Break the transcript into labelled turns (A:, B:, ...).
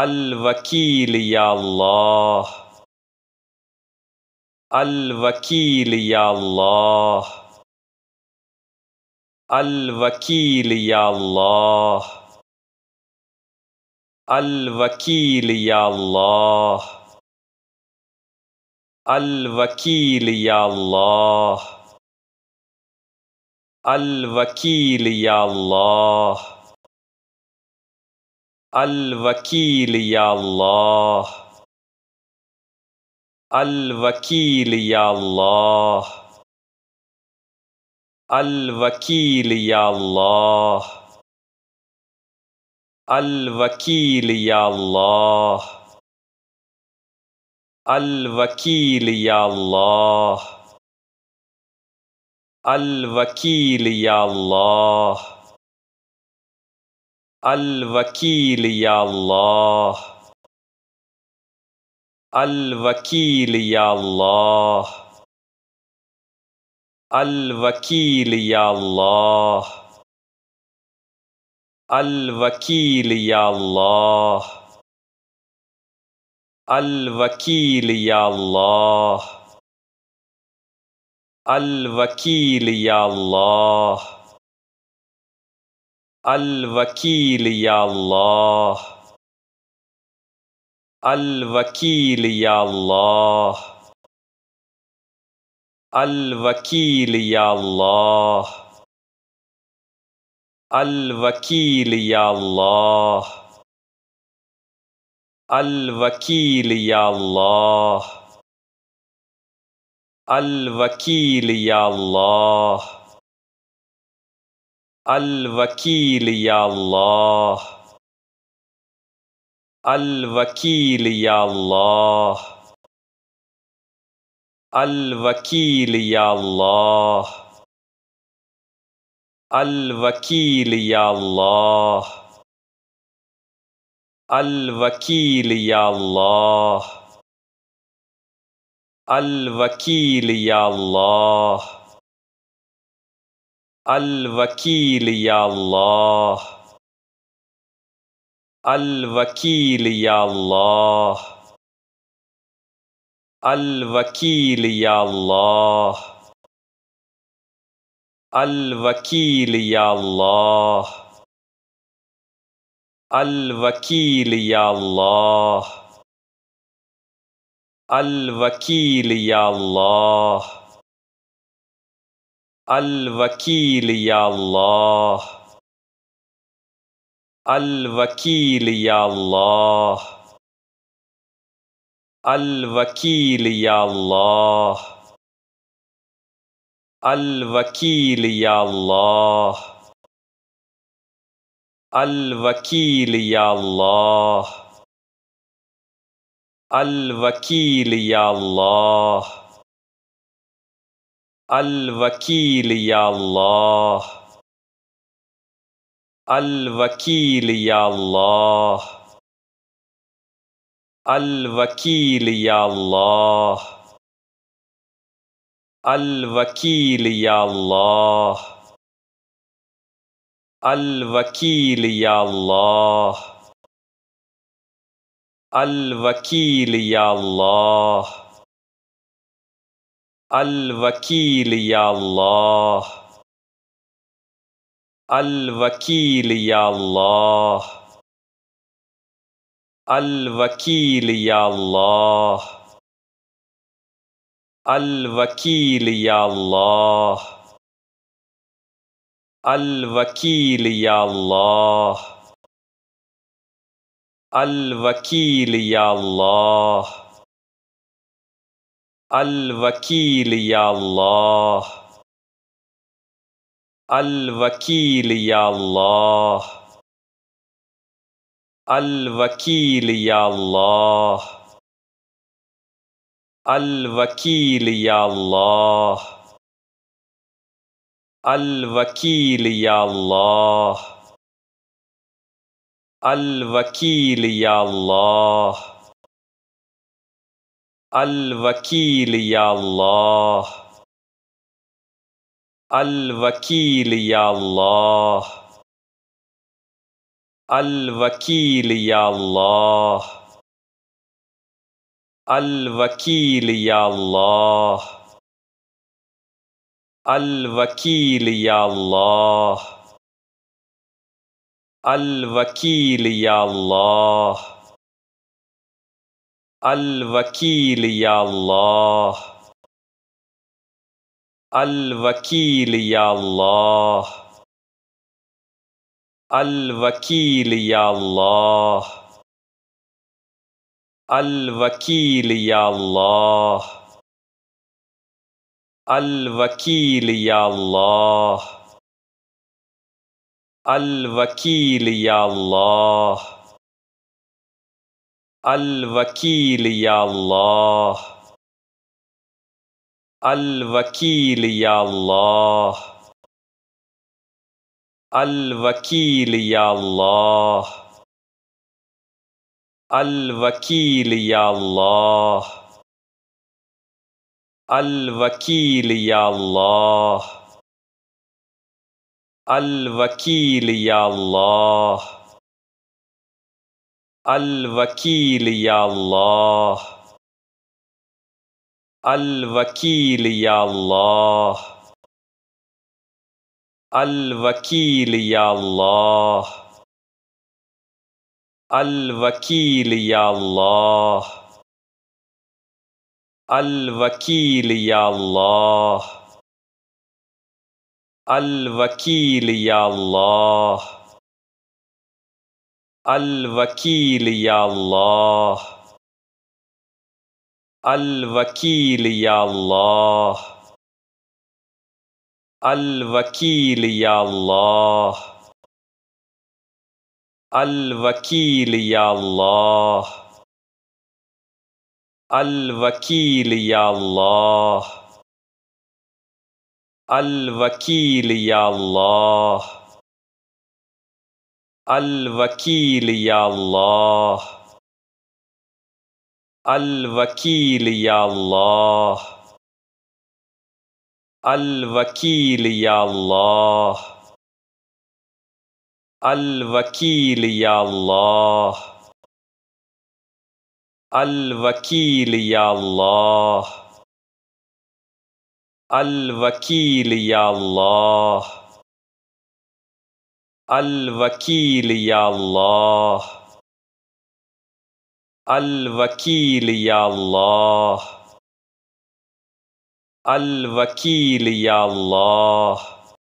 A: الوكيل يا الله الوكيل يا الله الوكيل يا الله الوكيل يا الله الوكيل يا الله الوكيل يا الله الوكيل يا الله الوكيل يا الله الوكيل يا الله الوكيل يا الله الوكيل يا الله الوكيل يا الله الوكيل يا الله الوكيل يا الله الوكيل يا الله الوكيل يا الله الوكيل يا الله الوكيل يا الله الوكيل يا الله الوكيل يا الله الوكيل يا الله الوكيل يا الله الوكيل يا الله الوكيل يا الله الوكيل يا الله الوكيل يا الله الوكيل يا الله الوكيل يا الله الوكيل يا الله الوكيل يا الله الوكيل يا الله الوكيل يا الله الوكيل يا الله الوكيل يا الله الوكيل يا الله الوكيل يا الله الوكيل يا الله الوكيل يا الله الوكيل يا الله الوكيل يا الله الوكيل يا الله الوكيل يا الله الوكيل يا الله الوكيل يا الله الوكيل يا الله الوكيل يا الله الوكيل يا الله الوكيل يا الله الوكيل يا الله الوكيل يا الله الوكيل يا الله الوكيل يا الله الوكيل يا الله الوكيل يا الله الوكيل يا الله الوكيل يا الله الوكيل يا الله الوكيل يا الله الوكيل يا الله الوكيل يا الله الوكيل يا الله الوكيل يا الله الوكيل يا الله الوكيل يا الله الوكيل يا الله الوكيل يا الله الوكيل يا الله الوكيل يا الله الوكيل يا الله الوكيل يا الله الوكيل يا الله الوكيل يا الله الوكيل يا الله الوكيل يا الله الوكيل يا الله الوكيل يا الله الوكيل يا الله الوكيل يا الله الوكيل يا الله الوكيل يا الله الوكيل يا الله الوكيل يا الله الوكيل يا الله الوكيل يا الله الوكيل يا الله الوكيل يا الله الوكيل يا الله الوكيل يا الله الوكيل يا الله الوكيل يا الله الوكيل يا الله الوكيل يا الله الوكيل يا الله الوكيل يا الله الوكيل يا الله الوكيل يا الله الوکیل یا اللہ الوکیل یا اللہ الوکیل یا اللہ